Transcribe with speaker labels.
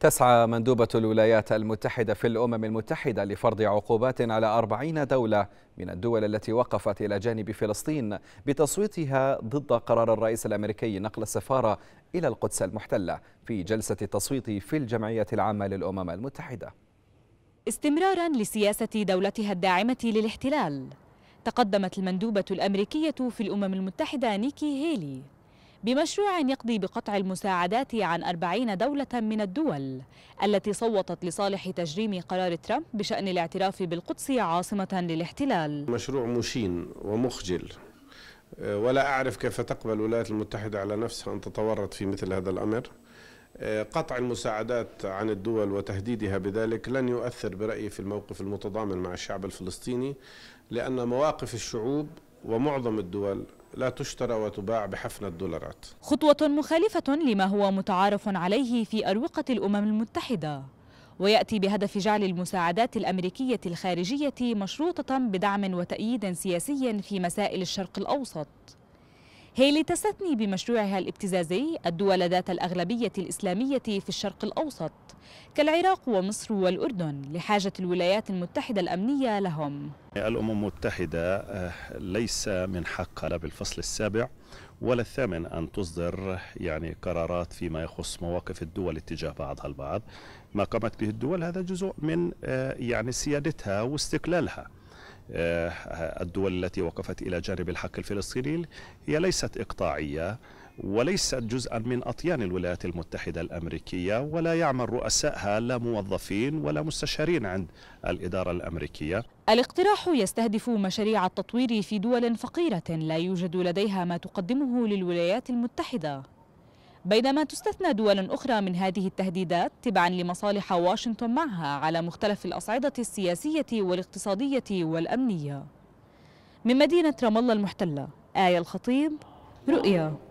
Speaker 1: تسعى مندوبة الولايات المتحدة في الأمم المتحدة لفرض عقوبات على أربعين دولة من الدول التي وقفت إلى جانب فلسطين بتصويتها ضد قرار الرئيس الأمريكي نقل السفارة إلى القدس المحتلة في جلسة التصويت في
Speaker 2: الجمعية العامة للأمم المتحدة
Speaker 3: استمرارا لسياسة دولتها الداعمة للاحتلال تقدمت المندوبة الأمريكية في الأمم المتحدة نيكي هيلي بمشروع يقضي بقطع المساعدات عن 40 دولة من الدول التي صوتت لصالح تجريم قرار ترامب بشأن الاعتراف بالقدس عاصمة للاحتلال
Speaker 2: مشروع مشين ومخجل آه، ولا أعرف كيف تقبل الولايات المتحدة على نفسها أن تتورط في مثل هذا الأمر آه، قطع المساعدات عن الدول وتهديدها بذلك لن يؤثر برأيي في الموقف المتضامن مع الشعب الفلسطيني لأن مواقف الشعوب ومعظم الدول لا تشترى وتباع بحفنة دولارات
Speaker 3: خطوة مخالفة لما هو متعارف عليه في أروقة الأمم المتحدة ويأتي بهدف جعل المساعدات الأمريكية الخارجية مشروطة بدعم وتأييد سياسي في مسائل الشرق الأوسط هي اللي تستثني بمشروعها الابتزازي الدول ذات الأغلبية الإسلامية في الشرق الأوسط كالعراق ومصر والأردن لحاجة الولايات المتحدة الأمنية لهم
Speaker 1: الأمم المتحدة آه، ليس من حقها لا بالفصل السابع ولا الثامن أن تصدر يعني قرارات فيما يخص مواقف الدول اتجاه بعضها البعض ما قامت به الدول هذا جزء من آه، يعني سيادتها واستقلالها آه، الدول التي وقفت إلى جانب الحق الفلسطيني هي ليست إقطاعية وليست جزءا من أطيان الولايات المتحدة الأمريكية ولا يعمل رؤسائها لا موظفين ولا مستشارين عند الإدارة الأمريكية
Speaker 3: الاقتراح يستهدف مشاريع التطوير في دول فقيرة لا يوجد لديها ما تقدمه للولايات المتحدة بينما تستثنى دول أخرى من هذه التهديدات تبعا لمصالح واشنطن معها على مختلف الأصعدة السياسية والاقتصادية والأمنية من مدينة رام الله المحتلة آية الخطيب رؤيا